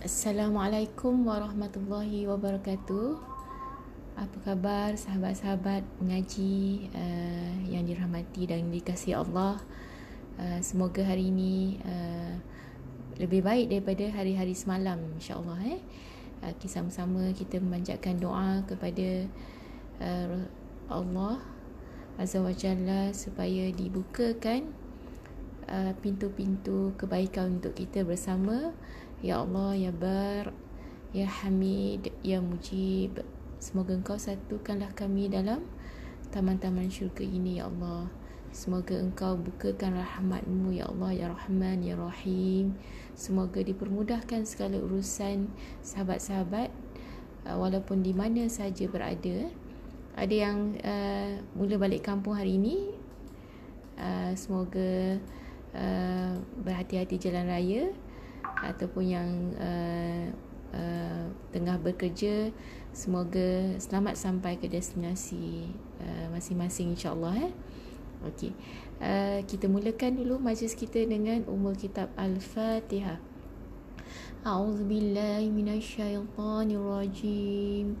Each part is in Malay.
Assalamualaikum warahmatullahi wabarakatuh. Apa khabar sahabat-sahabat pengaji uh, yang dirahmati dan dikasihi Allah? Uh, semoga hari ini uh, lebih baik daripada hari-hari semalam insya-Allah eh. Okay, sama-sama kita memanjatkan doa kepada uh, Allah Azza wa Jalla supaya dibukakan uh, pintu-pintu kebaikan untuk kita bersama Ya Allah, Ya Bar, Ya Hamid, Ya Mujib Semoga engkau satukanlah kami dalam taman-taman syurga ini Ya Allah Semoga engkau bukakan rahmatmu Ya Allah, Ya Rahman, Ya Rahim Semoga dipermudahkan segala urusan sahabat-sahabat uh, Walaupun di mana saja berada Ada yang uh, mula balik kampung hari ini uh, Semoga uh, berhati-hati jalan raya ataupun yang uh, uh, tengah bekerja semoga selamat sampai ke destinasi uh, masing-masing insyaallah eh okey uh, kita mulakan dulu majlis kita dengan umul kitab al-fatihah أعوذ بالله من الشيطان الرجيم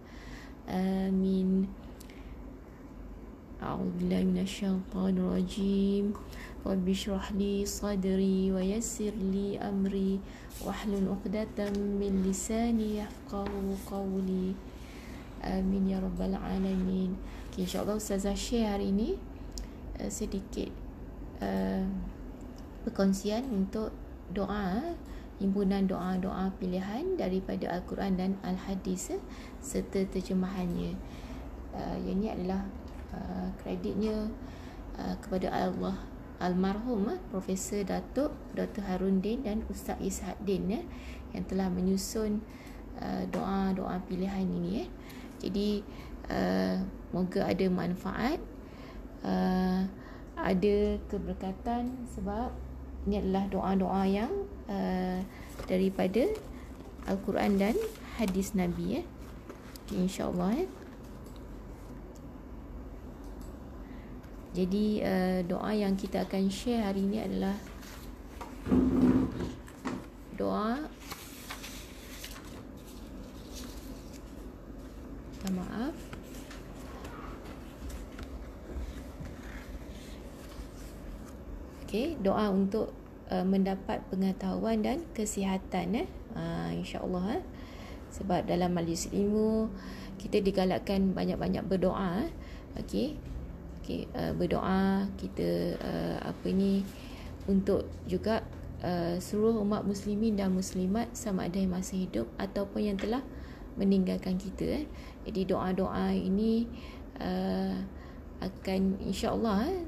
آمين أعوذ بالله من الشيطان الرجيم رب اشرح لي صدري ويسر لي أمري واحلل عقدة من لساني يفقه قولي آمين يا رب العالمين إن شاء الله أستاذة شير ini sedikit uh, perkongsian untuk doa himpunan doa-doa pilihan daripada Al-Quran dan Al-Hadis eh, serta terjemahannya. Uh, yang ini adalah uh, kreditnya uh, kepada Allah almarhum eh, Profesor Datuk Dr. Harun Din dan Ustaz Ishak Din eh, yang telah menyusun uh, doa-doa pilihan ini. Eh. Jadi, uh, moga ada manfaat. Uh, ada keberkatan sebab ini adalah doa-doa yang Uh, daripada Al-Quran dan hadis Nabi ya. Eh. Okay, InsyaAllah ya. Jadi uh, doa yang kita akan share hari ini adalah doa Minta maaf Okay, doa untuk uh, mendapat pengetahuan dan kesihatan eh uh, insyaallah eh sebab dalam majlis ilmu kita digalakkan banyak-banyak berdoa eh okay okey uh, berdoa kita uh, apa ni untuk juga uh, seluruh umat muslimin dan muslimat sama ada yang masih hidup ataupun yang telah meninggalkan kita eh jadi doa-doa ini uh, akan insyaallah eh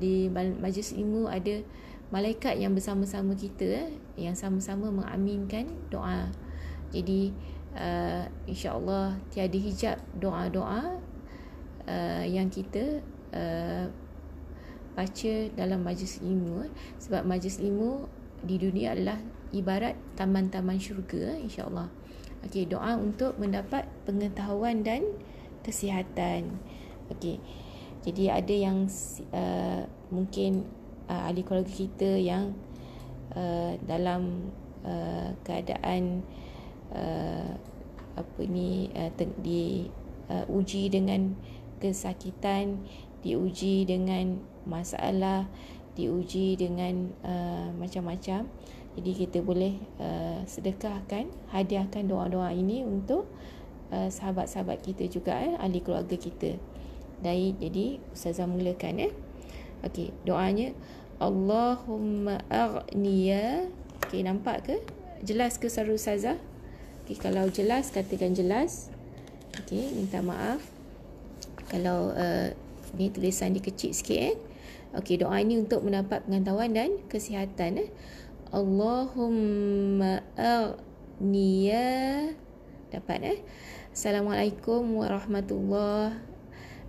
di majlis ilmu ada uh, malaikat yang bersama-sama kita eh, yang sama-sama mengaminkan doa. Jadi uh, insya-Allah tiada hijab doa-doa uh, yang kita uh, baca dalam majlis ilmu eh. sebab majlis ilmu di dunia adalah ibarat taman-taman syurga eh, insya-Allah. Okey, doa untuk mendapat pengetahuan dan kesihatan. Okay, Jadi ada yang uh, mungkin uh, ahli keluarga kita yang uh, dalam uh, keadaan uh, apa ni uh, di uh, uji dengan kesakitan diuji dengan masalah diuji dengan uh, macam-macam jadi kita boleh uh, sedekahkan hadiahkan doa-doa ini untuk uh, sahabat-sahabat kita juga eh ahli keluarga kita. Dai jadi ustazah mulakan eh. Ya. Okey, doanya Allahumma aghniya. Okey, nampak ke? Jelas ke Saru Saza? Okey, kalau jelas katakan jelas. Okey, minta maaf. Kalau uh, ni tulisan dia kecil sikit eh. Okey, doa ini untuk mendapat pengetahuan dan kesihatan eh. Allahumma aghniya. Dapat eh. Assalamualaikum warahmatullahi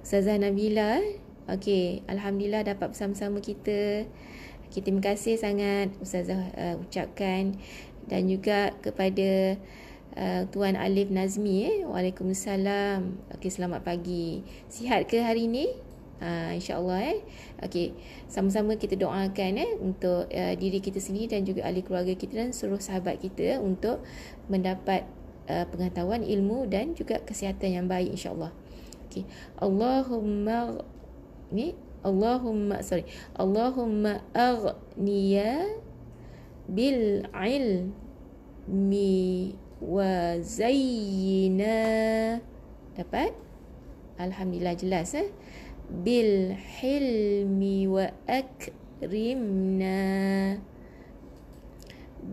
Ustazah Nabila eh. Okey, alhamdulillah dapat bersama-sama kita. Okay, terima kasih sangat ustazah uh, ucapkan dan juga kepada uh, tuan Alif Nazmi eh. Waalaikumsalam. Okey, selamat pagi. Sihat ke hari ini? Ha, InsyaAllah eh. Okey, sama-sama kita doakan eh untuk uh, diri kita sendiri dan juga ahli keluarga kita dan seluruh sahabat kita untuk mendapat uh, pengetahuan ilmu dan juga kesihatan yang baik insyaAllah Okey. Allahumma ni Allahumma sorry Allahumma aghniya bil ilmi wa zayyina dapat alhamdulillah jelas eh bil hilmi wa akrimna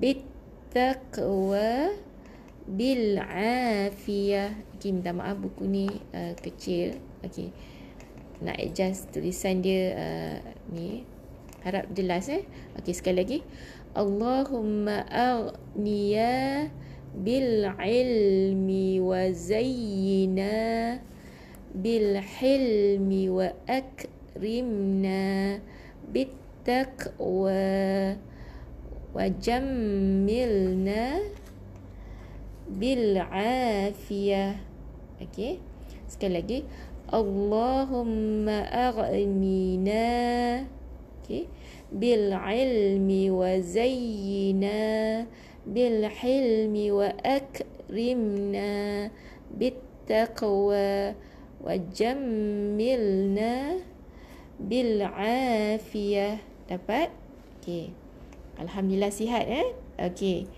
bit taqwa bil afiyah okay, minta maaf buku ni uh, kecil okey nak adjust tulisan dia uh, ni harap jelas eh okey sekali lagi Allahumma a'niya bil ilmi wa zayyina bil hilmi wa akrimna bit taqwa wa jammilna bil afiyah okey sekali lagi اللهم أغننا okay. بالعلم وزينا بالحلم وأكرمنا بالتقوى وجملنا بالعافية dapat okay. Alhamdulillah sihat eh okay.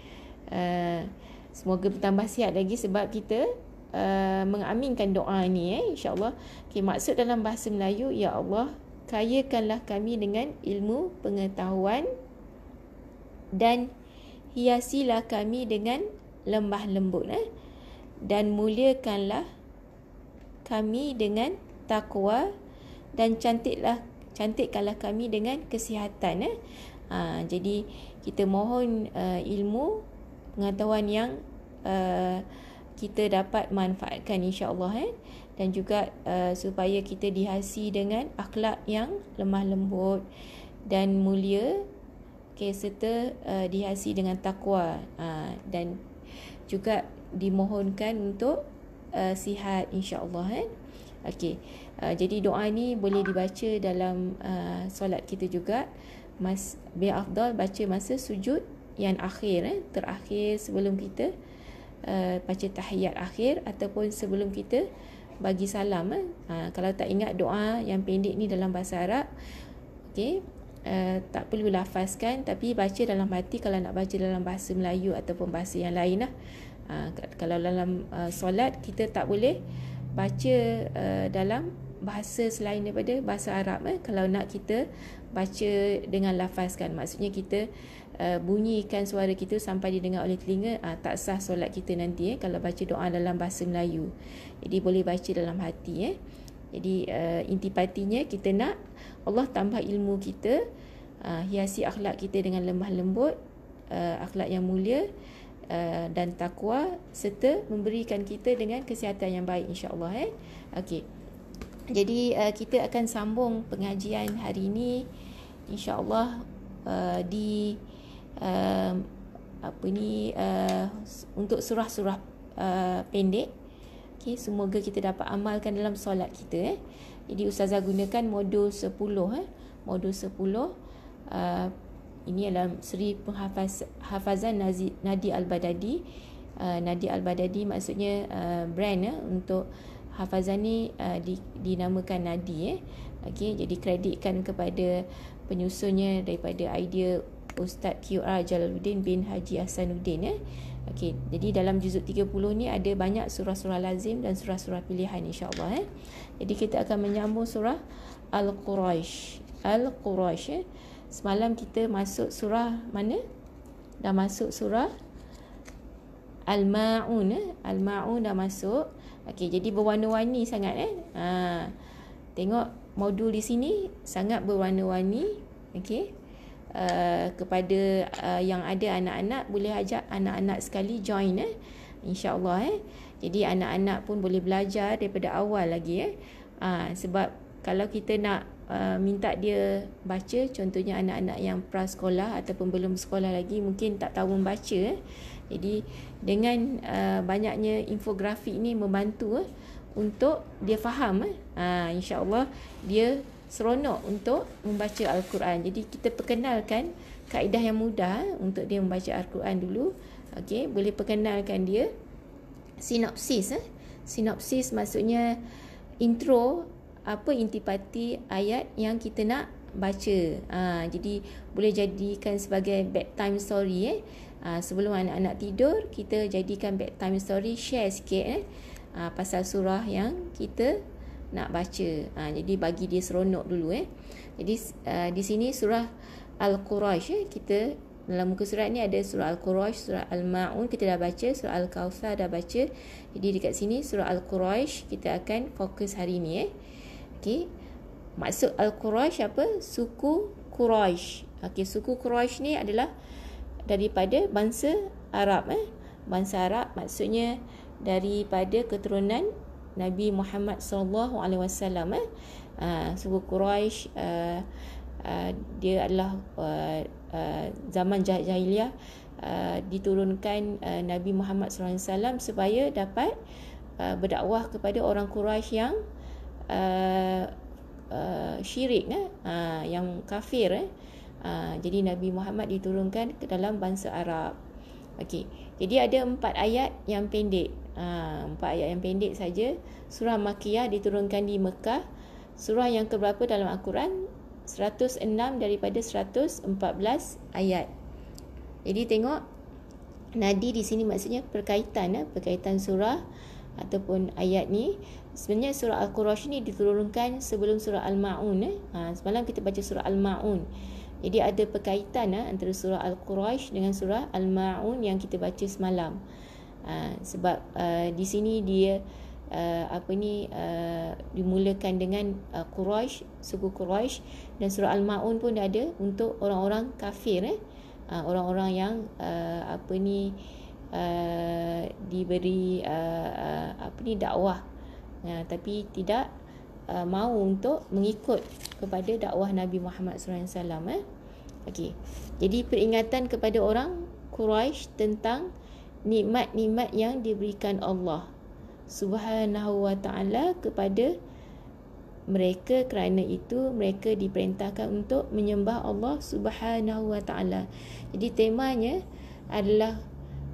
uh, semoga bertambah sihat lagi sebab kita Uh, mengaminkan doa ini, eh insyaallah okey maksud dalam bahasa Melayu ya Allah kayakanlah kami dengan ilmu pengetahuan dan hiasilah kami dengan lembah lembut eh dan muliakanlah kami dengan takwa dan cantiklah cantikkanlah kami dengan kesihatan eh ha, jadi kita mohon uh, ilmu pengetahuan yang uh, kita dapat manfaatkan insya-Allah eh dan juga uh, supaya kita dihasi dengan akhlak yang lemah lembut dan mulia okay, serta uh, eh, dihasi dengan takwa uh, ha, dan juga dimohonkan untuk uh, sihat insya-Allah eh okey uh, jadi doa ni boleh dibaca dalam uh, solat kita juga mas bi afdal baca masa sujud yang akhir eh terakhir sebelum kita Eh, baca tahiyat akhir ataupun sebelum kita bagi salam eh. ha, kalau tak ingat doa yang pendek ni dalam bahasa Arab okay, Uh, tak perlu lafazkan tapi baca dalam hati kalau nak baca dalam bahasa Melayu ataupun bahasa yang lain lah. uh, kalau dalam uh, solat kita tak boleh baca uh, dalam bahasa selain daripada bahasa Arab eh. kalau nak kita baca dengan lafazkan maksudnya kita Eh, bunyikan suara kita sampai didengar oleh telinga uh, tak sah solat kita nanti eh kalau baca doa dalam bahasa Melayu. Jadi boleh baca dalam hati eh. Jadi uh, intipatinya kita nak Allah tambah ilmu kita, uh, hiasi akhlak kita dengan lemah lembut, uh, akhlak yang mulia uh, dan takwa serta memberikan kita dengan kesihatan yang baik insya-Allah eh. Okey. Jadi uh, kita akan sambung pengajian hari ini insya-Allah uh, di um, apa ni uh, untuk surah-surah uh, pendek okey semoga kita dapat amalkan dalam solat kita eh jadi ustazah gunakan modul 10 eh modul 10 uh, ini dalam Seri Penghafaz Hafazan Nazi, Nadi Al-Badadi uh, Nadi Al-Badadi maksudnya uh, brand eh, untuk Hafazan ni uh, di, dinamakan Nadi eh. Okay, jadi kreditkan kepada penyusunnya daripada idea Ustaz QR Jalaluddin bin Haji Hasanuddin eh. Okey, jadi dalam juzuk 30 ni ada banyak surah-surah lazim dan surah-surah pilihan insya-Allah eh. Jadi kita akan menyambung surah Al-Quraisy. Al-Quraisy. Eh. Semalam kita masuk surah mana? Dah masuk surah Al-Ma'un eh. Al-Ma'un dah masuk. Okey, jadi berwarna-warni sangat eh. Ha. Tengok modul di sini sangat berwarna-warni. Okey uh, kepada uh, yang ada anak-anak boleh ajak anak-anak sekali join eh insyaallah eh jadi anak-anak pun boleh belajar daripada awal lagi eh uh, sebab kalau kita nak uh, minta dia baca contohnya anak-anak yang prasekolah ataupun belum sekolah lagi mungkin tak tahu membaca eh jadi dengan uh, banyaknya infografik ni membantu eh untuk dia faham eh uh, insyaallah dia seronok untuk membaca Al-Quran. Jadi kita perkenalkan kaedah yang mudah untuk dia membaca Al-Quran dulu. Okey, boleh perkenalkan dia sinopsis eh. Sinopsis maksudnya intro apa intipati ayat yang kita nak baca. Ha, jadi boleh jadikan sebagai bedtime story eh. Ha, sebelum anak-anak tidur, kita jadikan bedtime story share sikit eh. Ha, pasal surah yang kita nak baca. Ha, jadi bagi dia seronok dulu eh. Jadi uh, di sini surah Al-Quraisy eh. kita dalam muka surat ni ada surah Al-Quraisy, surah Al-Maun kita dah baca, surah Al-Kautsar dah baca. Jadi dekat sini surah Al-Quraisy kita akan fokus hari ni eh. Okey. Maksud Al-Quraisy apa? Suku Quraisy. Okey, suku Quraisy ni adalah daripada bangsa Arab eh. Bangsa Arab maksudnya daripada keturunan Nabi Muhammad sallallahu alaihi wasallam eh ah, suku Quraisy ah, ah, dia adalah zaman jahiliyah diturunkan Nabi Muhammad sallallahu alaihi wasallam supaya dapat berdakwah kepada orang Quraisy yang uh, syirik eh yang kafir eh jadi Nabi Muhammad diturunkan ke dalam bangsa Arab. Okey. Jadi ada empat ayat yang pendek Ha, empat ayat yang pendek saja. Surah Makiyah diturunkan di Mekah. Surah yang keberapa dalam Al-Quran? 106 daripada 114 ayat. Jadi tengok nadi di sini maksudnya perkaitan eh, perkaitan surah ataupun ayat ni. Sebenarnya surah Al-Qurash ni diturunkan sebelum surah Al-Maun eh. Ha, semalam kita baca surah Al-Maun. Jadi ada perkaitan eh, antara surah Al-Quraisy dengan surah Al-Maun yang kita baca semalam ha, sebab uh, di sini dia uh, apa ni uh, dimulakan dengan uh, Quraisy suku Quraisy dan surah Al-Maun pun dia ada untuk orang-orang kafir eh uh, orang-orang yang uh, apa ni uh, diberi uh, uh, apa ni dakwah uh, tapi tidak uh, mau untuk mengikut kepada dakwah Nabi Muhammad SAW eh Okey. Jadi peringatan kepada orang Quraisy tentang nikmat-nikmat yang diberikan Allah Subhanahu wa taala kepada mereka kerana itu mereka diperintahkan untuk menyembah Allah Subhanahu wa taala. Jadi temanya adalah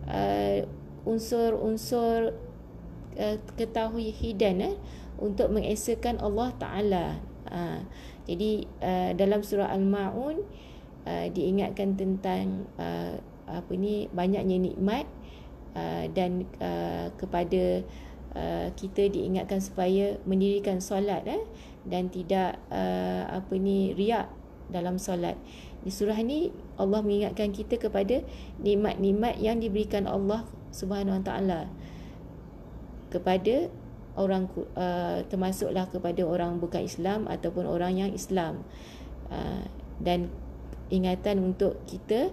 uh, unsur-unsur uh, ketahui hidan eh, untuk mengesakan Allah taala. Uh, jadi uh, dalam surah Al-Maun uh, diingatkan tentang uh, apa ni banyaknya nikmat Uh, dan uh, kepada uh, kita diingatkan supaya mendirikan solat eh dan tidak uh, apa ni riak dalam solat. Di surah ini Allah mengingatkan kita kepada nikmat-nikmat yang diberikan Allah Subhanahu Wa Taala kepada orang uh, termasuklah kepada orang bukan Islam ataupun orang yang Islam. Uh, dan ingatan untuk kita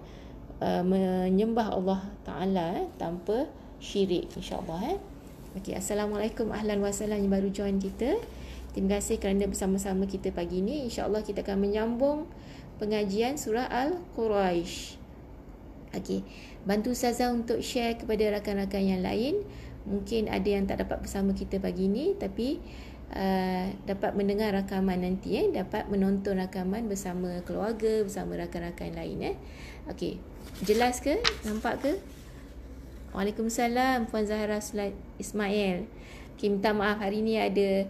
Uh, menyembah Allah Ta'ala eh, tanpa syirik insyaAllah eh. Okay, Assalamualaikum Ahlan Wasalam yang baru join kita Terima kasih kerana bersama-sama kita pagi ini insya Allah kita akan menyambung pengajian surah al Quraisy. Okay, bantu Saza untuk share kepada rakan-rakan yang lain Mungkin ada yang tak dapat bersama kita pagi ini Tapi Uh, dapat mendengar rakaman nanti eh dapat menonton rakaman bersama keluarga bersama rakan-rakan lain eh okey jelas ke nampak ke Waalaikumsalam puan Zahra Sulat Ismail Kim minta maaf hari ni ada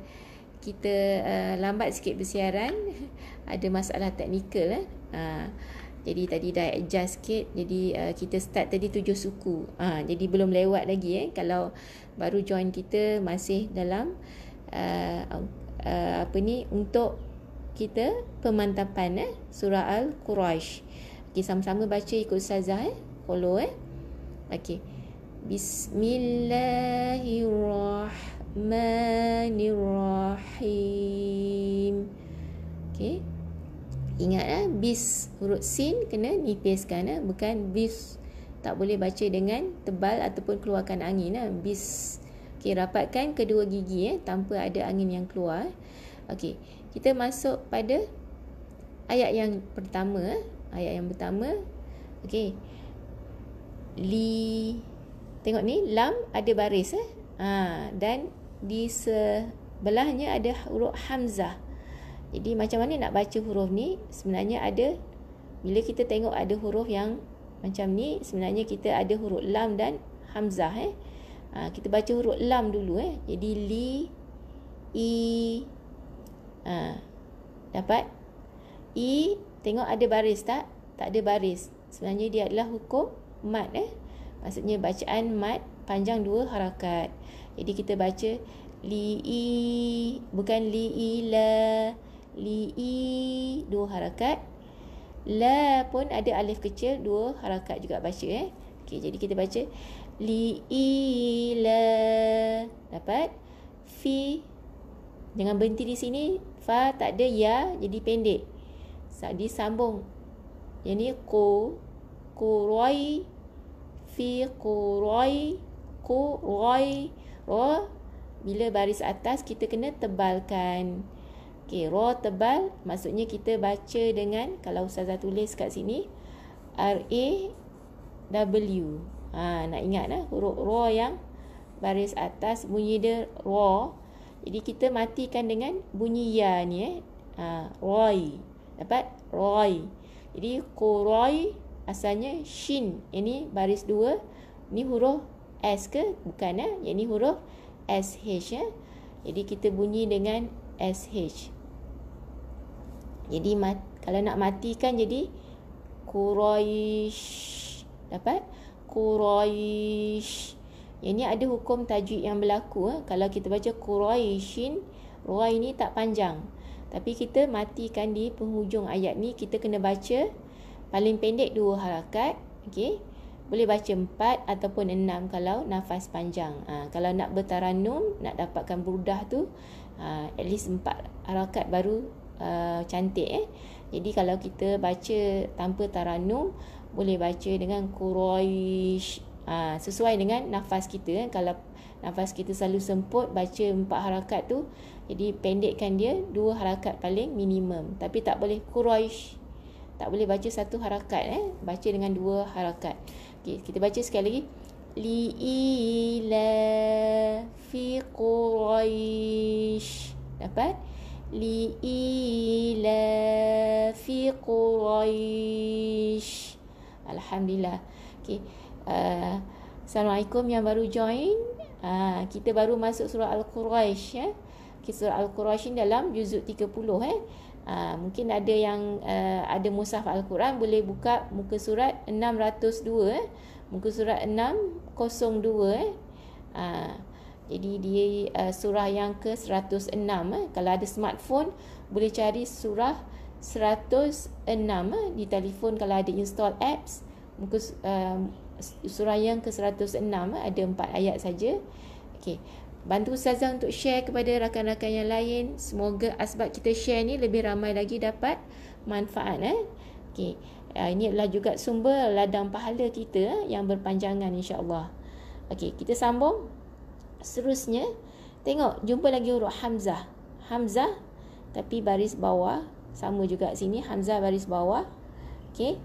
kita uh, lambat sikit bersiaran ada masalah teknikal eh uh, jadi tadi dah adjust sikit jadi uh, kita start tadi tujuh suku uh, jadi belum lewat lagi eh kalau baru join kita masih dalam uh, Uh, uh, apa ni untuk kita pemantapan eh surah al quraish okey sama-sama baca ikut ustazah eh follow eh okey bismillahirrahmanirrahim okey ingatlah eh, bis huruf sin kena nipiskan eh, bukan bis tak boleh baca dengan tebal ataupun keluarkan angin eh, bis Okey, rapatkan kedua gigi eh tanpa ada angin yang keluar. Okey. Kita masuk pada ayat yang pertama, eh, ayat yang pertama. Okey. Li Tengok ni, lam ada baris eh. Ha, dan di sebelahnya ada huruf hamzah. Jadi macam mana nak baca huruf ni? Sebenarnya ada bila kita tengok ada huruf yang macam ni, sebenarnya kita ada huruf lam dan hamzah eh ha, kita baca huruf lam dulu eh jadi li i ha, dapat i tengok ada baris tak tak ada baris sebenarnya dia adalah hukum mat eh maksudnya bacaan mat panjang dua harakat jadi kita baca li i bukan li i la li i dua harakat la pun ada alif kecil dua harakat juga baca eh okey jadi kita baca li'ila dapat fi jangan berhenti di sini fa tak ada ya jadi pendek jadi sambung yang ni ku kurai fi kurai kurai ro bila baris atas kita kena tebalkan Okay, ro tebal maksudnya kita baca dengan kalau ustazah tulis kat sini R A W ha, nak ingat lah huruf ro yang baris atas bunyi dia ro jadi kita matikan dengan bunyi ya ni eh ha, roi dapat roy jadi koroi asalnya shin ini baris dua ni huruf s ke bukan eh yang ni huruf sh eh jadi kita bunyi dengan sh jadi mat, kalau nak matikan jadi Quraish dapat Quraish. Yang ni ada hukum tajwid yang berlaku eh. Kalau kita baca Quraishin, Ruai ni tak panjang. Tapi kita matikan di penghujung ayat ni kita kena baca paling pendek dua harakat. okay? Boleh baca empat ataupun enam kalau nafas panjang. Ha, kalau nak bertaranum, nak dapatkan burdah tu, ha, at least empat harakat baru uh, cantik. Eh. Jadi kalau kita baca tanpa taranum, boleh baca dengan Quraish ha, sesuai dengan nafas kita kan? kalau nafas kita selalu semput baca empat harakat tu jadi pendekkan dia dua harakat paling minimum tapi tak boleh Quraish tak boleh baca satu harakat eh baca dengan dua harakat okey kita baca sekali lagi li ila fi quraish dapat li ila fi quraish Alhamdulillah. Okay. Uh, Assalamualaikum yang baru join. Uh, kita baru masuk surah Al-Quraish. Eh? Ya. Okay, surah Al-Quraish ni dalam juzuk 30. Eh? Uh, mungkin ada yang uh, ada musaf Al-Quran boleh buka muka surat 602. Eh? Muka surat 602. Eh? Uh, jadi dia uh, surah yang ke 106. Eh? Kalau ada smartphone boleh cari surah 106 eh, di telefon kalau ada install apps muka uh, surah yang ke 106 eh, ada empat ayat saja okey bantu saja untuk share kepada rakan-rakan yang lain semoga asbab kita share ni lebih ramai lagi dapat manfaat eh okey uh, ini adalah juga sumber ladang pahala kita eh, yang berpanjangan insyaallah okey kita sambung seterusnya tengok jumpa lagi huruf hamzah hamzah tapi baris bawah sama juga sini Hamzah baris bawah Okay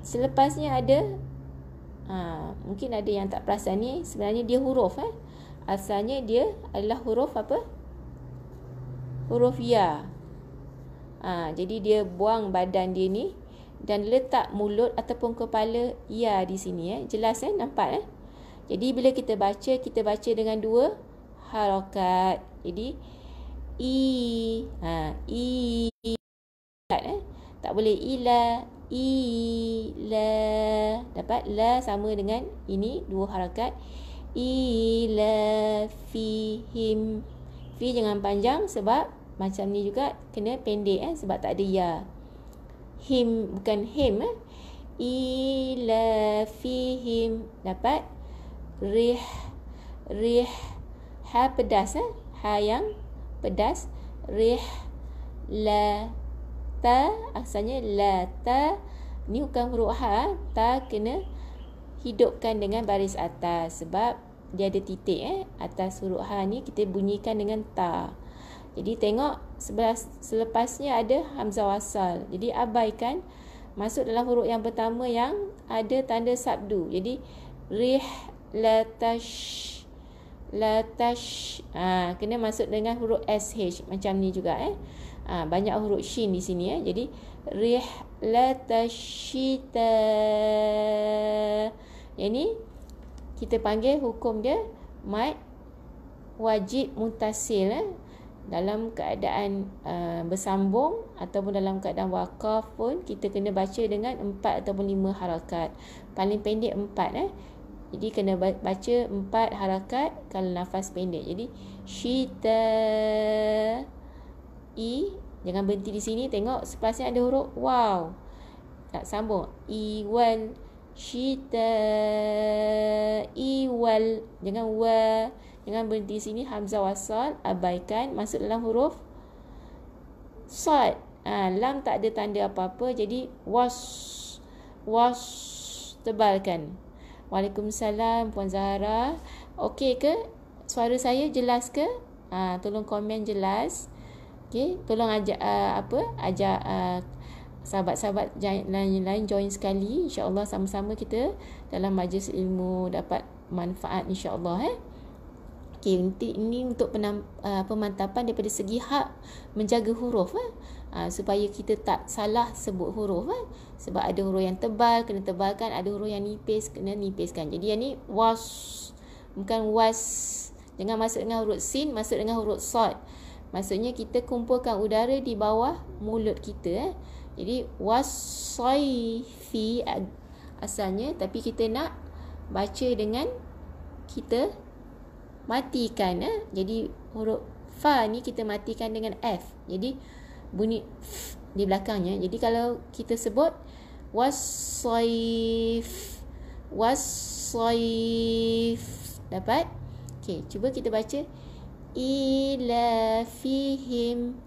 Selepasnya ada ha, Mungkin ada yang tak perasan ni Sebenarnya dia huruf eh? Asalnya dia adalah huruf apa? Huruf Ya ha, Jadi dia buang badan dia ni Dan letak mulut ataupun kepala Ya di sini eh? Jelas eh? Nampak eh? Jadi bila kita baca Kita baca dengan dua harokat Jadi I ha, I bulat eh. Tak boleh ila ila dapat la sama dengan ini dua harakat ila fihim fi jangan panjang sebab macam ni juga kena pendek eh sebab tak ada ya him bukan him eh fi him dapat rih rih ha pedas eh ha yang pedas rih la ta asalnya la ta ni bukan huruf ha ta kena hidupkan dengan baris atas sebab dia ada titik eh atas huruf ha ni kita bunyikan dengan ta jadi tengok sebelah selepasnya ada hamzah wasal jadi abaikan masuk dalam huruf yang pertama yang ada tanda sabdu jadi rih latash latash ah ha, kena masuk dengan huruf sh macam ni juga eh ha, banyak huruf shin di sini ya eh. jadi rih latashita yang ni kita panggil hukum dia mad wajib mutasil eh. dalam keadaan uh, bersambung ataupun dalam keadaan wakaf pun kita kena baca dengan empat ataupun lima harakat paling pendek empat eh jadi kena baca empat harakat kalau nafas pendek jadi shita E Jangan berhenti di sini Tengok sepasnya ada huruf Wow Tak sambung E wal Shita E wal Jangan wa Jangan berhenti di sini Hamzah wasal Abaikan Masuk dalam huruf Sad ha, Lam tak ada tanda apa-apa Jadi Was Was Tebalkan Waalaikumsalam Puan Zahara Okey ke? Suara saya jelas ke? Ha, tolong komen Jelas. Okay, tolong ajak uh, apa? Ajak uh, sahabat-sahabat lain-lain join sekali. insya Allah sama-sama kita dalam majlis ilmu dapat manfaat insya Allah Eh? Okay, ini, ini untuk penam, uh, pemantapan daripada segi hak menjaga huruf. Eh? Uh, supaya kita tak salah sebut huruf. Eh? Sebab ada huruf yang tebal, kena tebalkan. Ada huruf yang nipis, kena nipiskan. Jadi yang ni was, bukan was. Jangan masuk dengan huruf sin, masuk dengan huruf sod. Maksudnya kita kumpulkan udara di bawah mulut kita eh. Jadi wasaifi asalnya tapi kita nak baca dengan kita matikan eh. Jadi huruf fa ni kita matikan dengan f. Jadi bunyi f di belakangnya. Jadi kalau kita sebut wasaif wasaif dapat. Okey, cuba kita baca ila fihim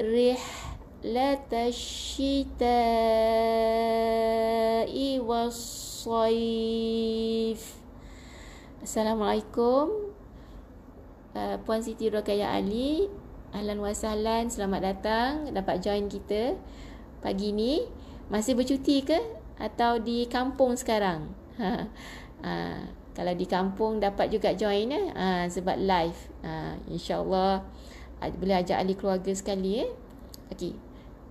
rihlata syita'i wassayif Assalamualaikum uh, Puan Siti Rokaya Ali Ahlan Wasalan. selamat datang Dapat join kita pagi ni Masih bercuti ke? Atau di kampung sekarang? Ha. Uh kalau di kampung dapat juga join eh ha, sebab live ha, insyaallah ah, boleh ajak ahli keluarga sekali eh okey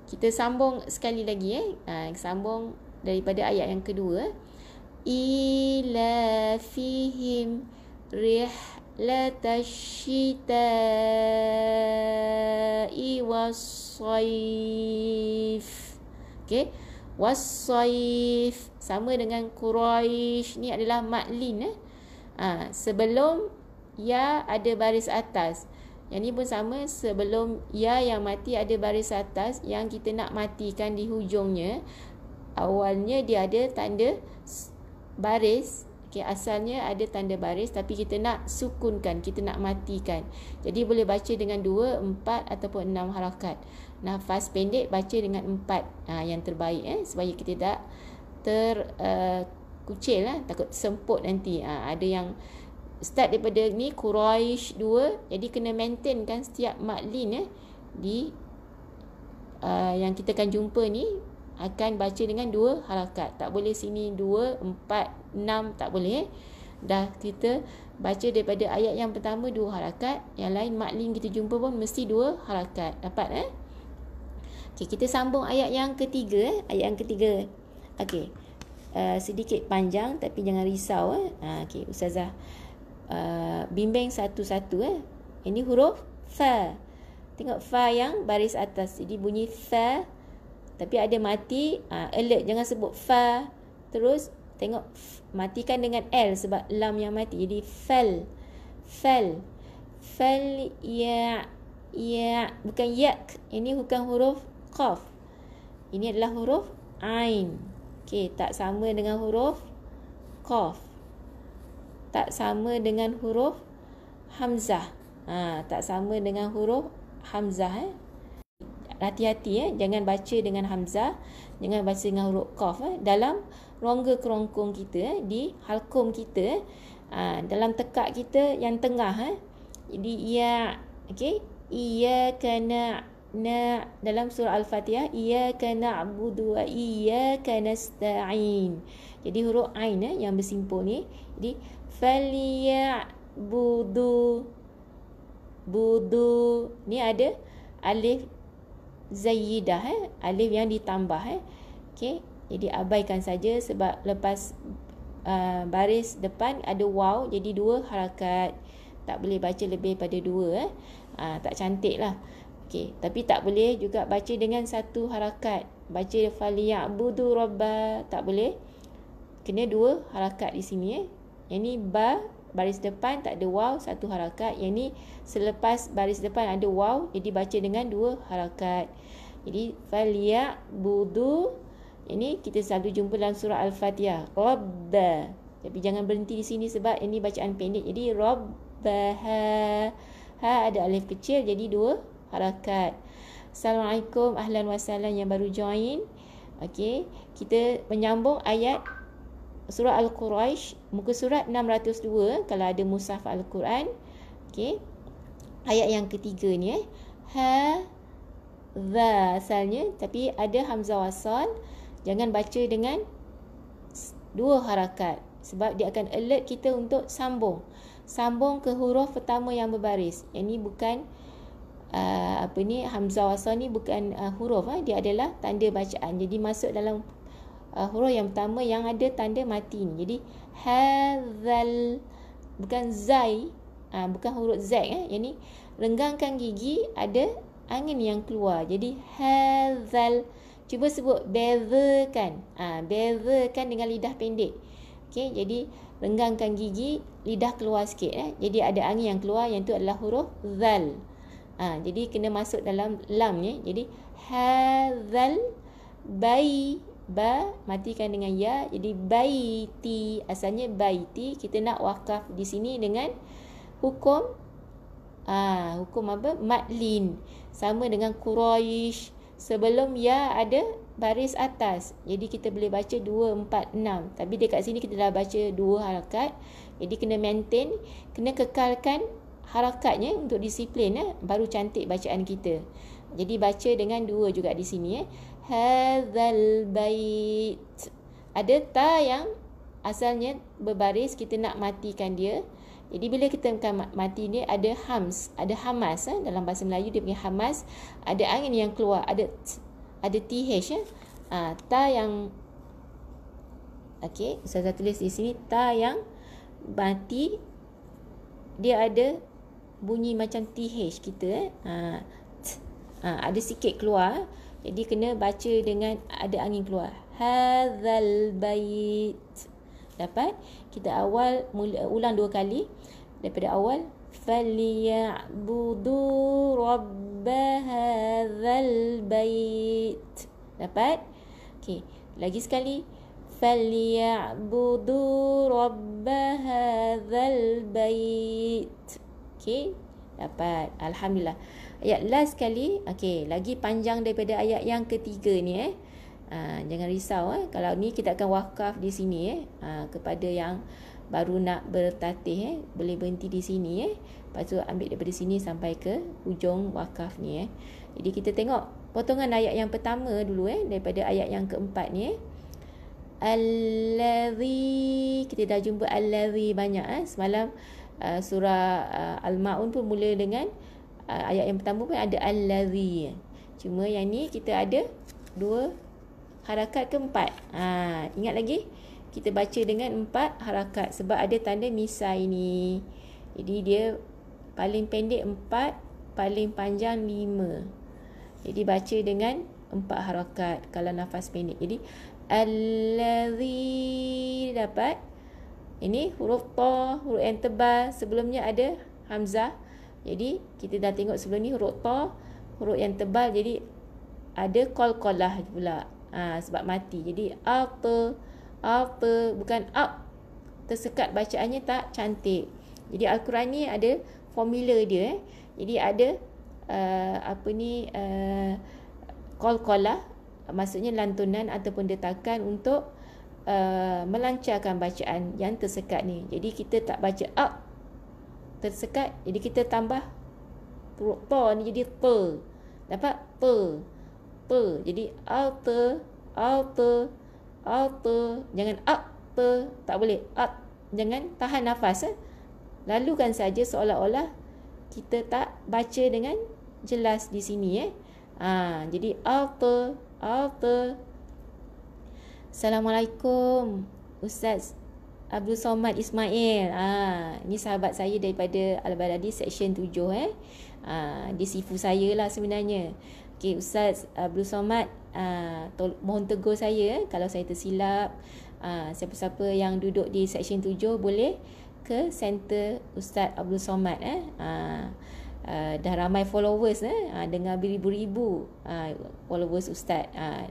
kita sambung sekali lagi eh ha, sambung daripada ayat yang kedua eh. ila fihim rih la tashita iwas saif wassaif sama dengan quraish ni adalah madlin eh ha, sebelum ya ada baris atas yang ni pun sama sebelum ya yang mati ada baris atas yang kita nak matikan di hujungnya awalnya dia ada tanda baris Okay, asalnya ada tanda baris tapi kita nak sukunkan, kita nak matikan. Jadi boleh baca dengan dua, empat ataupun enam harakat nafas pendek baca dengan empat ha, yang terbaik eh supaya kita tak ter uh, kucil lah takut semput nanti ha, ada yang start daripada ni Quraish 2 jadi kena maintain kan setiap maklin eh di uh, yang kita akan jumpa ni akan baca dengan dua halakat tak boleh sini dua empat enam tak boleh eh? dah kita baca daripada ayat yang pertama dua harakat yang lain maklin kita jumpa pun mesti dua harakat dapat eh Okey, kita sambung ayat yang ketiga eh. Ayat yang ketiga. Okey. Uh, sedikit panjang tapi jangan risau eh. Ha okey, ustazah uh, bimbing satu-satu eh. Ini huruf fa. Tengok fa yang baris atas. Jadi bunyi fa tapi ada mati, uh, alert jangan sebut fa. Terus tengok f, matikan dengan l sebab lam yang mati. Jadi fal. Fal. Fal ya ya bukan yak ini bukan huruf qaf. Ini adalah huruf ain. Okey, tak sama dengan huruf qaf. Tak sama dengan huruf hamzah. Ha, tak sama dengan huruf hamzah eh. Hati-hati eh, jangan baca dengan hamzah, jangan baca dengan huruf qaf eh dalam rongga kerongkong kita eh, di halkum kita eh, aa, ha, dalam tekak kita yang tengah eh di ia ya, okey ia kana na dalam surah al-fatihah ia iyyaka na'budu ia kena stain jadi huruf ain eh, yang bersimpul ni jadi falyabudu budu budu ni ada alif zayyidah eh alif yang ditambah eh okay jadi abaikan saja sebab lepas uh, baris depan ada wow jadi dua harakat tak boleh baca lebih pada dua eh uh, tak cantik lah Okey, tapi tak boleh juga baca dengan satu harakat. Baca budu rabbah, tak boleh. Kena dua harakat di sini eh. Yang ni ba baris depan tak ada waw satu harakat. Yang ni selepas baris depan ada waw jadi baca dengan dua harakat. Jadi budu ini kita selalu jumpa dalam surah Al-Fatihah. Rabb. Tapi jangan berhenti di sini sebab ini bacaan pendek. Jadi Rabbaha. Ha ada alif kecil jadi dua harakat. Assalamualaikum ahlan wasalan yang baru join. Okey, kita menyambung ayat surah Al-Quraisy muka surat 602 kalau ada mushaf Al-Quran. Okey. Ayat yang ketiga ni eh. Ha za asalnya tapi ada hamzah wasal. Jangan baca dengan dua harakat sebab dia akan alert kita untuk sambung. Sambung ke huruf pertama yang berbaris. Ini bukan uh, apa ni hamzah wasal ni bukan uh, huruf ha? dia adalah tanda bacaan jadi masuk dalam uh, huruf yang pertama yang ada tanda mati ni jadi hazal bukan zai ha, bukan huruf z eh ha? ni renggangkan gigi ada angin yang keluar jadi hazal cuba sebut bezakan ha, bezakan dengan lidah pendek okey jadi renggangkan gigi lidah keluar sikit eh jadi ada angin yang keluar yang tu adalah huruf zal Ha, jadi kena masuk dalam lam ni. Jadi hazal bai ba matikan dengan ya. Jadi baiti asalnya baiti kita nak wakaf di sini dengan hukum ha, hukum apa? Matlin sama dengan Quraisy. Sebelum ya ada baris atas. Jadi kita boleh baca 2 4 6. Tapi dekat sini kita dah baca dua harakat. Jadi kena maintain, kena kekalkan harakatnya untuk disiplin eh baru cantik bacaan kita. Jadi baca dengan dua juga di sini eh. Hadzal bait. Ada ta yang asalnya berbaris kita nak matikan dia. Jadi bila kita makan mati ni ada hams, ada hamas eh. dalam bahasa Melayu dia punya hamas, ada angin yang keluar, ada t, ada th eh. ha, ta yang Okey, saya tulis di sini ta yang mati dia ada bunyi macam TH kita eh. Ha, ha, ada sikit keluar. Jadi kena baca dengan ada angin keluar. Hazal bait. Dapat? Kita awal mula, ulang dua kali daripada awal. Falyabudu rabb hazal bait. Dapat? Okey. Lagi sekali. Falyabudu rabb hadzal bait. Okay, dapat. Alhamdulillah. Ayat last sekali. Okay, lagi panjang daripada ayat yang ketiga ni eh. Ha, jangan risau eh. Kalau ni kita akan wakaf di sini eh. Ha, kepada yang baru nak bertatih eh. Boleh berhenti di sini eh. Lepas tu ambil daripada sini sampai ke ujung wakaf ni eh. Jadi kita tengok potongan ayat yang pertama dulu eh. Daripada ayat yang keempat ni eh. Alladhi. Kita dah jumpa al alladhi banyak eh. Semalam. Semalam. Ah, surah uh, Al-Ma'un pun mula dengan uh, ayat yang pertama pun ada Al-Ladhi. Cuma yang ni kita ada dua harakat keempat. Ha, ingat lagi? Kita baca dengan empat harakat sebab ada tanda misai ini. Jadi dia paling pendek empat, paling panjang lima. Jadi baca dengan empat harakat kalau nafas pendek. Jadi Al-Ladhi dapat ini huruf to, huruf yang tebal. Sebelumnya ada hamzah. Jadi kita dah tengok sebelum ni huruf to, huruf yang tebal. Jadi ada kol-kolah pula. Ha, sebab mati. Jadi apa, apa, bukan up. Tersekat bacaannya tak cantik. Jadi Al-Quran ni ada formula dia. Eh. Jadi ada uh, apa ni uh, kol-kolah. Maksudnya lantunan ataupun detakan untuk Uh, melancarkan bacaan yang tersekat ni. Jadi kita tak baca up tersekat, jadi kita tambah pa ni jadi pe. Dapat pe. Pe. Jadi alter alter alter jangan alter tak boleh up jangan tahan nafas eh. kan saja seolah-olah kita tak baca dengan jelas di sini eh ha, jadi alter alter Assalamualaikum Ustaz Abdul Somad Ismail. Ah, ni sahabat saya daripada Al-Baladi section 7 eh. Ah, dia sifu saya lah sebenarnya. okay Ustaz Abdul Somad, ah, tol- mohon tegur saya eh, kalau saya tersilap. Ah, siapa-siapa yang duduk di section 7 boleh ke center Ustaz Abdul Somad eh. Ah, Ah, dah ramai followers eh ha, ah, dengan beribu-ribu ha, followers ustaz ha,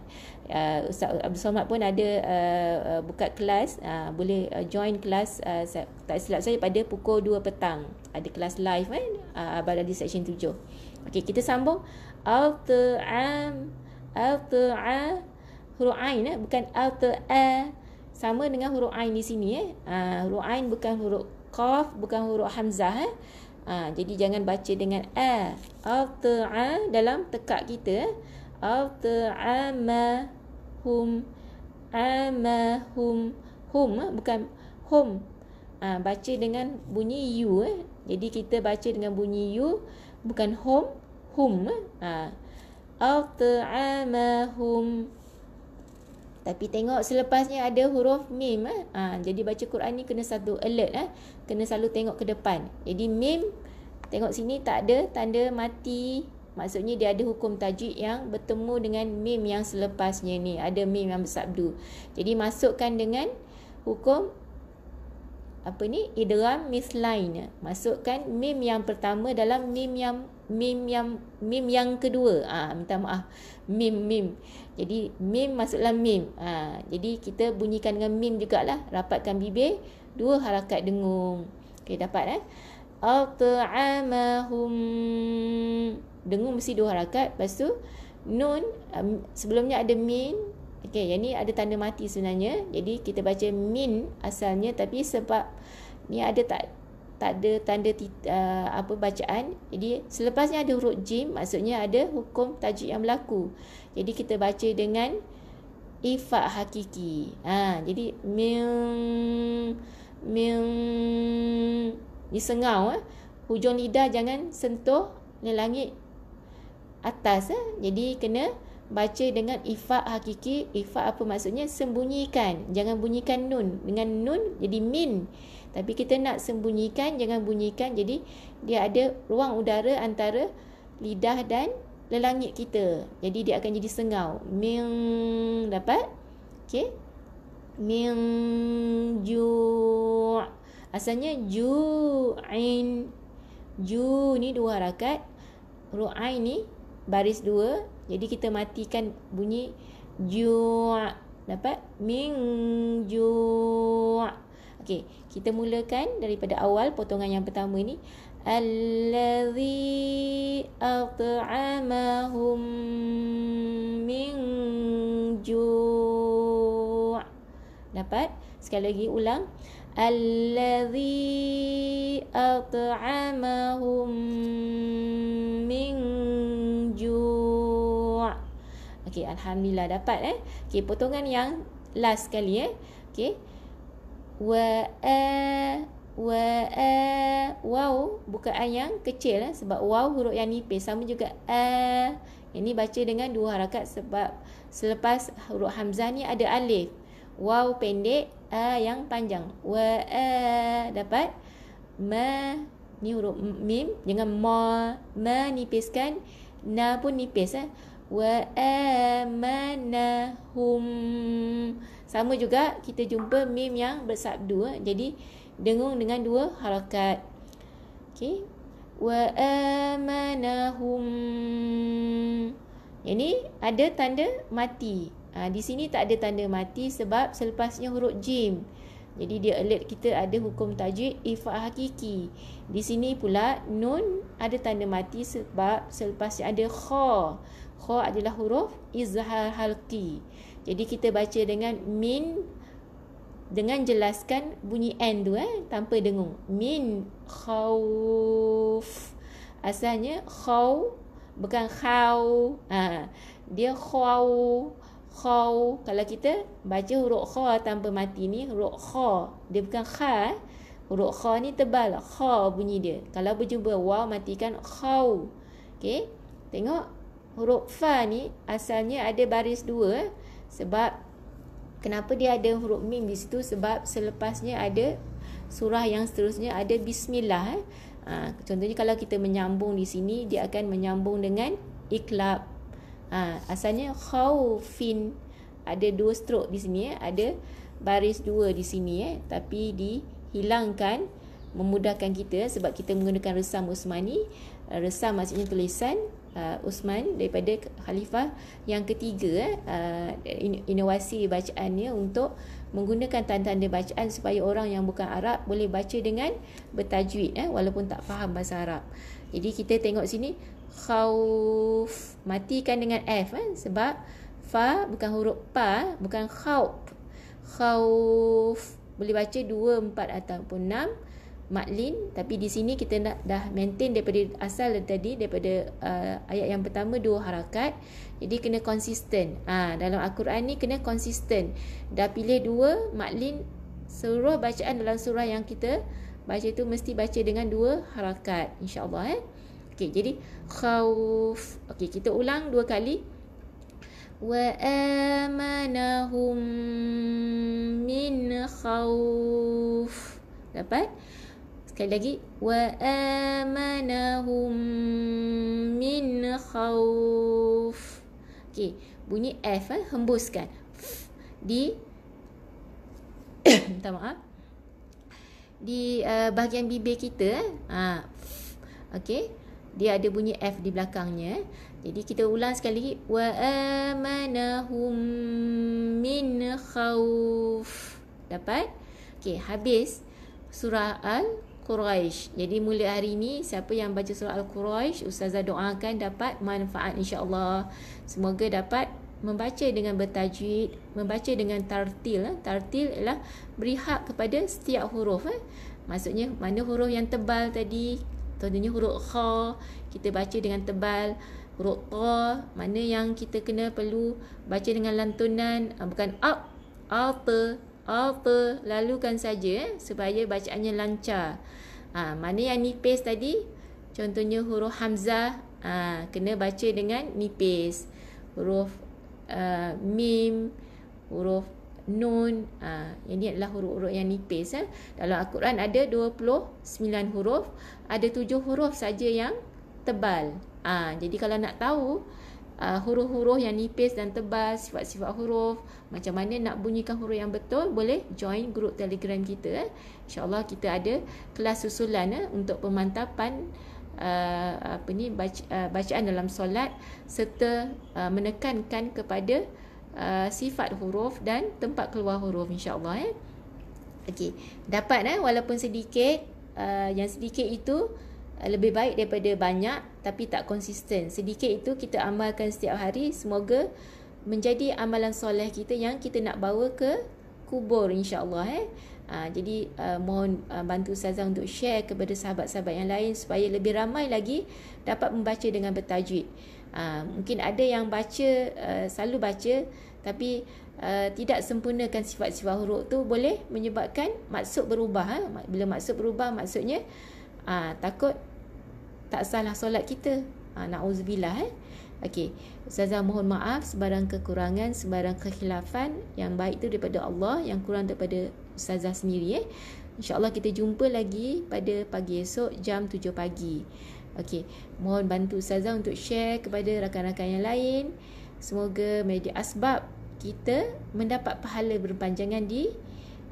uh, ustaz Abdul Somad pun ada uh, uh, buka kelas ha, boleh uh, join kelas uh, tak silap saya pada pukul 2 petang ada kelas live kan eh? abad di section 7 okey kita sambung al-ta'am al-ta'a huruf ain eh? bukan al-ta'a sama dengan huruf ain di sini eh uh, huruf ain bukan huruf qaf bukan huruf hamzah eh? Ha, jadi jangan baca dengan a. Al-ta'a dalam tekak kita. Al-ta'amahum. Amahum. Hum eh, bukan hum. Ha, baca dengan bunyi u. Eh. Jadi kita baca dengan bunyi u. Bukan hum. Hum. Eh. Ha. Al-ta'amahum. Tapi tengok selepasnya ada huruf mim. Eh. Ha, jadi baca Quran ni kena satu alert. Eh kena selalu tengok ke depan. Jadi mim tengok sini tak ada tanda mati. Maksudnya dia ada hukum tajwid yang bertemu dengan mim yang selepasnya ni. Ada mim yang bersabdu. Jadi masukkan dengan hukum apa ni? Idram mislain. Masukkan mim yang pertama dalam mim yang mim yang mim yang kedua. Ah ha, minta maaf. Mim mim. Jadi mim masuklah mim. Ah ha, jadi kita bunyikan dengan mim jugalah. Rapatkan bibir dua harakat dengung okey dapat eh ataamahum dengung mesti dua harakat lepas tu nun um, sebelumnya ada min okey yang ni ada tanda mati sebenarnya jadi kita baca min asalnya tapi sebab ni ada tak tak ada tanda uh, apa bacaan jadi selepasnya ada huruf jim maksudnya ada hukum tajwid yang berlaku jadi kita baca dengan ifa hakiki ha jadi min Mim Ni sengau eh. Hujung lidah jangan sentuh Langit atas eh. Jadi kena baca dengan ifa hakiki ifa apa maksudnya sembunyikan jangan bunyikan nun dengan nun jadi min tapi kita nak sembunyikan jangan bunyikan jadi dia ada ruang udara antara lidah dan lelangit kita jadi dia akan jadi sengau min dapat okey min ju asalnya ju ain ju ni dua harakat ru ain ni baris dua jadi kita matikan bunyi ju dapat min ju okey kita mulakan daripada awal potongan yang pertama ni allazi at'amahum min ju' dapat sekali lagi ulang allazi at'amahum min ju' okey alhamdulillah dapat eh okey potongan yang last sekali eh okey wa a wa a waw bukaan yang kecil eh sebab waw huruf yang nipis sama juga a ini baca dengan dua harakat sebab selepas huruf hamzah ni ada alif waw pendek a yang panjang wa a e, dapat ma ni huruf mim jangan ma ma nipiskan na pun nipis eh wa amanahum e, sama juga kita jumpa mim yang bersabdu eh. jadi dengung dengan dua harakat okay, wa amanahum e, ini ada tanda mati Ha, di sini tak ada tanda mati sebab selepasnya huruf jim. Jadi dia alert kita ada hukum tajwid ifa' hakiki. Di sini pula nun ada tanda mati sebab selepasnya ada kha. Kha adalah huruf izhar halqi. Jadi kita baca dengan min dengan jelaskan bunyi n tu eh tanpa dengung. Min khauf. Asalnya khau bukan khau. Ha, dia khau kha kalau kita baca huruf kha tanpa mati ni huruf kha dia bukan kha eh. huruf kha ni tebal kha bunyi dia kalau berjumpa waw matikan kha okay? tengok huruf fa ni asalnya ada baris dua eh. sebab kenapa dia ada huruf mim di situ sebab selepasnya ada surah yang seterusnya ada bismillah eh. ha, contohnya kalau kita menyambung di sini dia akan menyambung dengan iklab ha, asalnya khaufin ada dua stroke di sini eh ada baris dua di sini eh tapi dihilangkan memudahkan kita sebab kita menggunakan resam Usmani uh, resam maksudnya tulisan uh, Usman daripada khalifah yang ketiga eh. uh, inovasi bacaannya untuk menggunakan tanda-tanda bacaan supaya orang yang bukan Arab boleh baca dengan bertajwid eh walaupun tak faham bahasa Arab. Jadi kita tengok sini khauf matikan dengan f kan sebab fa bukan huruf pa bukan khauf khauf boleh baca 2 4 ataupun 6 maklin tapi di sini kita nak dah maintain daripada asal tadi daripada uh, ayat yang pertama dua harakat jadi kena konsisten ah ha, dalam al-Quran ni kena konsisten dah pilih dua maklin seluruh bacaan dalam surah yang kita baca tu mesti baca dengan dua harakat insyaallah eh Okey, jadi khauf. Okey, kita ulang dua kali. Wa amanahum min khauf. Dapat? Sekali lagi. Wa amanahum min khauf. Okey, bunyi F eh, hembuskan. di minta maaf. Di uh, bahagian bibir kita eh. Ha. Okey dia ada bunyi F di belakangnya jadi kita ulang sekali lagi wa amanahum min khawf dapat okey habis surah al Quraisy. Jadi mula hari ini siapa yang baca surah Al-Quraisy, ustazah doakan dapat manfaat insya-Allah. Semoga dapat membaca dengan bertajwid, membaca dengan tartil. Eh, tartil ialah beri hak kepada setiap huruf. Eh. Maksudnya mana huruf yang tebal tadi, contohnya huruf kha kita baca dengan tebal huruf ta mana yang kita kena perlu baca dengan lantunan ah, bukan up alta alta lalukan saja eh, supaya bacaannya lancar ha, mana yang nipis tadi contohnya huruf hamzah ha, kena baca dengan nipis huruf uh, mim huruf nun ha, yang adalah huruf-huruf yang nipis eh. dalam Al-Quran ada 29 huruf ada 7 huruf saja yang tebal ha, jadi kalau nak tahu uh, huruf-huruf yang nipis dan tebal sifat-sifat huruf macam mana nak bunyikan huruf yang betul boleh join grup telegram kita eh. insyaAllah kita ada kelas susulan eh, untuk pemantapan uh, apa ni baca, uh, bacaan dalam solat serta uh, menekankan kepada uh, sifat huruf dan tempat keluar huruf insyaallah eh. Okey, dapat eh walaupun sedikit uh, yang sedikit itu uh, lebih baik daripada banyak tapi tak konsisten. Sedikit itu kita amalkan setiap hari semoga menjadi amalan soleh kita yang kita nak bawa ke kubur insyaallah eh. Ha, jadi uh, mohon uh, bantu Ustazah untuk share kepada sahabat-sahabat yang lain supaya lebih ramai lagi dapat membaca dengan bertajwid. Ha, mungkin ada yang baca uh, selalu baca tapi uh, tidak sempurnakan sifat-sifat huruf tu boleh menyebabkan maksud berubah ha? bila maksud berubah maksudnya uh, takut tak salah solat kita uh, nauzubillah eh okey ustazah mohon maaf sebarang kekurangan sebarang kekhilafan yang baik tu daripada Allah yang kurang daripada ustazah sendiri eh InsyaAllah kita jumpa lagi pada pagi esok jam 7 pagi. Okey, mohon bantu Ustazah untuk share kepada rakan-rakan yang lain. Semoga menjadi asbab kita mendapat pahala berpanjangan di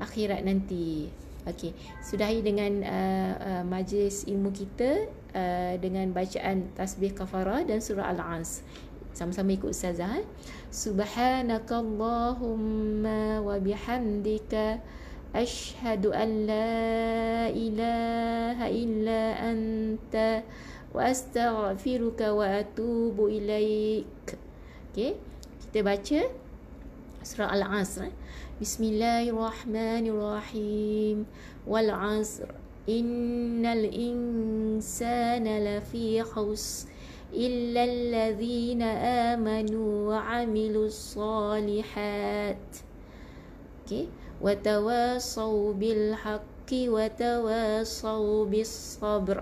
akhirat nanti. Okey, sudahi dengan uh, uh, majlis ilmu kita uh, dengan bacaan tasbih kafarah dan surah al-ans. Sama-sama ikut Ustazah. Eh. Subhanakallahumma wa bihamdika ashhadu an la ilaha illa anta واستغفرك واتوب اليك اوكي kita baca العصر بسم الله الرحمن الرحيم والعصر ان الانسان لفي خسر الا الذين امنوا وعملوا الصالحات اوكي وتواصوا بالحق وتواصوا بالصبر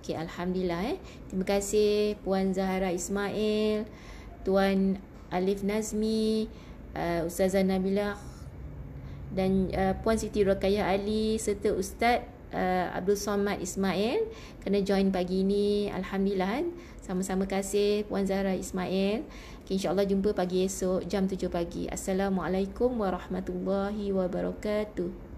Okay, alhamdulillah eh. Terima kasih Puan Zahara Ismail, Tuan Alif Nazmi, uh, Ustazah Nabila dan uh, Puan Siti Rokayah Ali serta Ustaz uh, Abdul Somad Ismail kena join pagi ini. Alhamdulillah. Eh. Sama-sama kasih Puan Zahra Ismail. Okay, InsyaAllah jumpa pagi esok jam 7 pagi. Assalamualaikum warahmatullahi wabarakatuh.